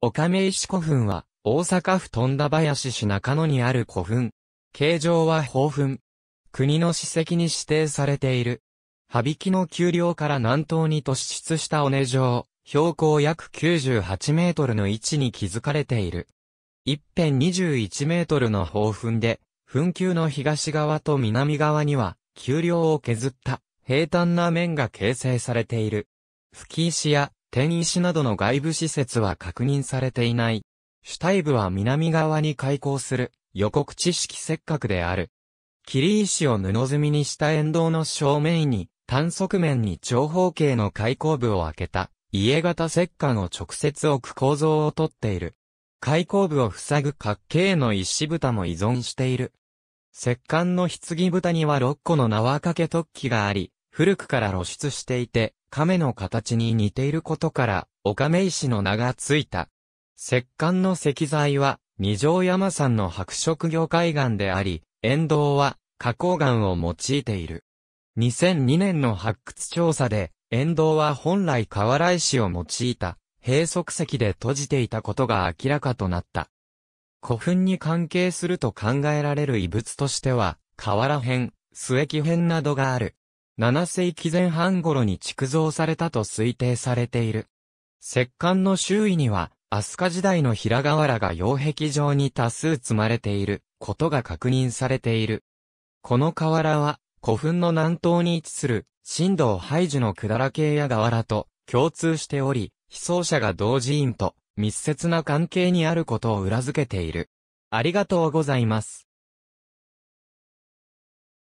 岡目石古墳は、大阪府富田林市中野にある古墳。形状は豊墳。国の史跡に指定されている。羽曳の丘陵から南東に突出した尾根状、標高約98メートルの位置に築かれている。一辺21メートルの豊墳で、墳丘の東側と南側には、丘陵を削った平坦な面が形成されている。吹石や天石などの外部施設は確認されていない。主体部は南側に開口する予告知識せっかくである。霧石を布積みにした沿道の正面に、単側面に長方形の開口部を開けた、家型石棺を直接置く構造をとっている。開口部を塞ぐ角形の石蓋も依存している。石棺の棺蓋には6個の縄掛け突起があり、古くから露出していて、亀の形に似ていることから、岡亀石の名がついた。石棺の石材は、二条山山の白色魚海岩であり、沿道は、花崗岩を用いている。2002年の発掘調査で、沿道は本来河原石を用いた、閉塞石で閉じていたことが明らかとなった。古墳に関係すると考えられる遺物としては、河原編、末木編などがある。7世紀前半頃に築造されたと推定されている。石棺の周囲には、飛鳥時代の平瓦が擁壁状に多数積まれていることが確認されている。この瓦は、古墳の南東に位置する、神道廃樹の下ら系や瓦と共通しており、被葬者が同寺院と密接な関係にあることを裏付けている。ありがとうございます。